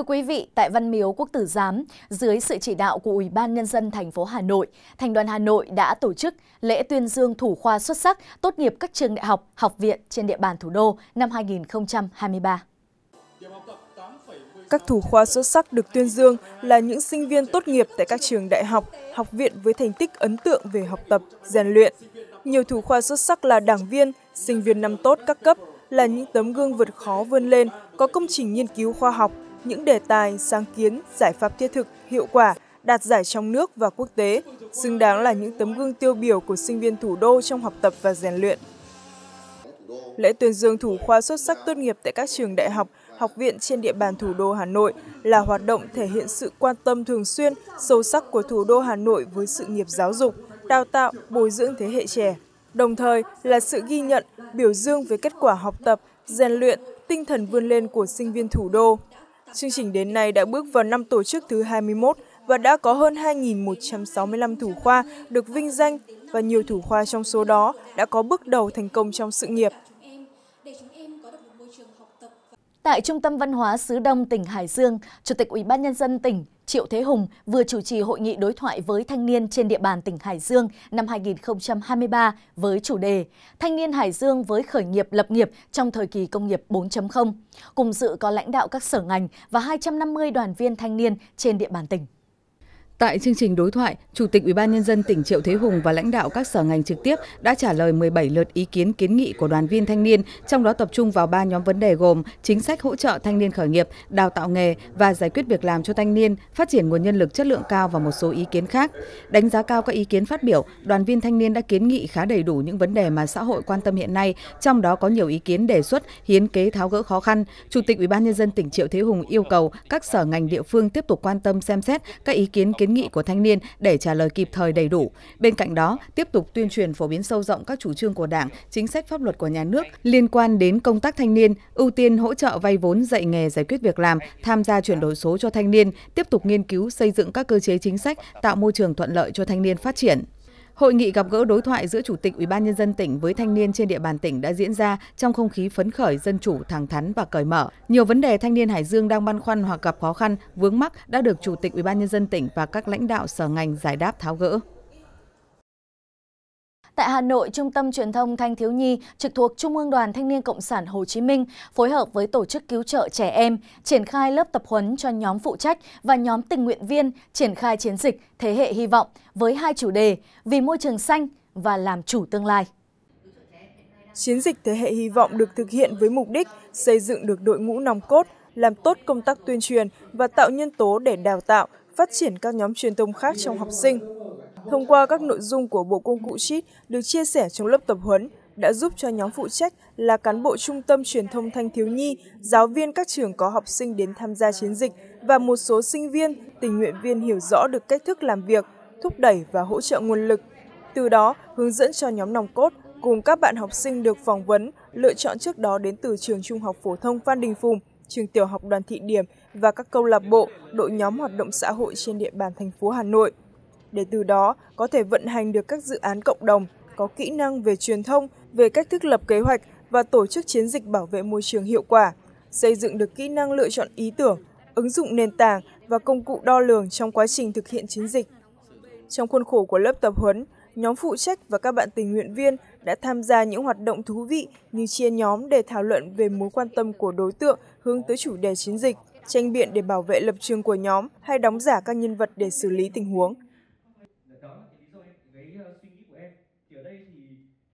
Thưa quý vị, tại Văn Miếu Quốc Tử Giám, dưới sự chỉ đạo của Ủy ban Nhân dân thành phố Hà Nội, Thành đoàn Hà Nội đã tổ chức lễ tuyên dương thủ khoa xuất sắc tốt nghiệp các trường đại học, học viện trên địa bàn thủ đô năm 2023. Các thủ khoa xuất sắc được tuyên dương là những sinh viên tốt nghiệp tại các trường đại học, học viện với thành tích ấn tượng về học tập, rèn luyện. Nhiều thủ khoa xuất sắc là đảng viên, sinh viên năm tốt các cấp, là những tấm gương vượt khó vươn lên, có công trình nghiên cứu khoa học, những đề tài, sáng kiến, giải pháp thiết thực, hiệu quả đạt giải trong nước và quốc tế, xứng đáng là những tấm gương tiêu biểu của sinh viên thủ đô trong học tập và rèn luyện. Lễ tuyên dương thủ khoa xuất sắc tốt nghiệp tại các trường đại học, học viện trên địa bàn thủ đô Hà Nội là hoạt động thể hiện sự quan tâm thường xuyên, sâu sắc của thủ đô Hà Nội với sự nghiệp giáo dục, đào tạo, bồi dưỡng thế hệ trẻ, đồng thời là sự ghi nhận, biểu dương về kết quả học tập, rèn luyện, tinh thần vươn lên của sinh viên thủ đô. Chương trình đến nay đã bước vào năm tổ chức thứ 21 và đã có hơn 2.165 thủ khoa được vinh danh và nhiều thủ khoa trong số đó đã có bước đầu thành công trong sự nghiệp. Tại Trung tâm Văn hóa xứ Đông tỉnh Hải Dương, Chủ tịch Ủy ban nhân dân tỉnh Triệu Thế Hùng vừa chủ trì hội nghị đối thoại với thanh niên trên địa bàn tỉnh Hải Dương năm 2023 với chủ đề Thanh niên Hải Dương với khởi nghiệp lập nghiệp trong thời kỳ công nghiệp 4.0. Cùng dự có lãnh đạo các sở ngành và 250 đoàn viên thanh niên trên địa bàn tỉnh. Tại chương trình đối thoại, Chủ tịch ủy ban nhân dân tỉnh Triệu Thế Hùng và lãnh đạo các sở ngành trực tiếp đã trả lời 17 lượt ý kiến kiến nghị của đoàn viên thanh niên, trong đó tập trung vào 3 nhóm vấn đề gồm chính sách hỗ trợ thanh niên khởi nghiệp, đào tạo nghề và giải quyết việc làm cho thanh niên, phát triển nguồn nhân lực chất lượng cao và một số ý kiến khác. Đánh giá cao các ý kiến phát biểu, đoàn viên thanh niên đã kiến nghị khá đầy đủ những vấn đề mà xã hội quan tâm hiện nay, trong đó có nhiều ý kiến đề xuất hiến kế tháo gỡ khó khăn. Chủ tịch ủy ban nhân dân tỉnh Triệu Thế Hùng yêu cầu các sở ngành địa phương tiếp tục quan tâm xem xét các ý kiến kiến kiến nghị của thanh niên để trả lời kịp thời đầy đủ. Bên cạnh đó, tiếp tục tuyên truyền phổ biến sâu rộng các chủ trương của Đảng, chính sách pháp luật của nhà nước liên quan đến công tác thanh niên, ưu tiên hỗ trợ vay vốn dạy nghề giải quyết việc làm, tham gia chuyển đổi số cho thanh niên, tiếp tục nghiên cứu xây dựng các cơ chế chính sách tạo môi trường thuận lợi cho thanh niên phát triển. Hội nghị gặp gỡ đối thoại giữa Chủ tịch Ủy ban nhân dân tỉnh với thanh niên trên địa bàn tỉnh đã diễn ra trong không khí phấn khởi, dân chủ, thẳng thắn và cởi mở. Nhiều vấn đề thanh niên Hải Dương đang băn khoăn hoặc gặp khó khăn, vướng mắc đã được Chủ tịch Ủy ban nhân dân tỉnh và các lãnh đạo sở ngành giải đáp tháo gỡ. Tại Hà Nội, Trung tâm Truyền thông Thanh Thiếu Nhi trực thuộc Trung ương Đoàn Thanh niên Cộng sản Hồ Chí Minh phối hợp với Tổ chức Cứu trợ Trẻ Em triển khai lớp tập huấn cho nhóm phụ trách và nhóm tình nguyện viên triển khai chiến dịch Thế hệ Hy vọng với hai chủ đề Vì môi trường xanh và Làm chủ tương lai. Chiến dịch Thế hệ Hy vọng được thực hiện với mục đích xây dựng được đội ngũ nòng cốt, làm tốt công tác tuyên truyền và tạo nhân tố để đào tạo, phát triển các nhóm truyền thông khác trong học sinh. Thông qua các nội dung của bộ công cụ cheat được chia sẻ trong lớp tập huấn, đã giúp cho nhóm phụ trách là cán bộ trung tâm truyền thông thanh thiếu nhi, giáo viên các trường có học sinh đến tham gia chiến dịch và một số sinh viên, tình nguyện viên hiểu rõ được cách thức làm việc, thúc đẩy và hỗ trợ nguồn lực. Từ đó, hướng dẫn cho nhóm nòng cốt cùng các bạn học sinh được phỏng vấn, lựa chọn trước đó đến từ trường Trung học phổ thông Phan Đình Phùng, trường tiểu học Đoàn Thị Điểm và các câu lạc bộ, đội nhóm hoạt động xã hội trên địa bàn thành phố Hà Nội để từ đó có thể vận hành được các dự án cộng đồng, có kỹ năng về truyền thông, về cách thức lập kế hoạch và tổ chức chiến dịch bảo vệ môi trường hiệu quả, xây dựng được kỹ năng lựa chọn ý tưởng, ứng dụng nền tảng và công cụ đo lường trong quá trình thực hiện chiến dịch. Trong khuôn khổ của lớp tập huấn, nhóm phụ trách và các bạn tình nguyện viên đã tham gia những hoạt động thú vị như chia nhóm để thảo luận về mối quan tâm của đối tượng hướng tới chủ đề chiến dịch, tranh biện để bảo vệ lập trường của nhóm hay đóng giả các nhân vật để xử lý tình huống.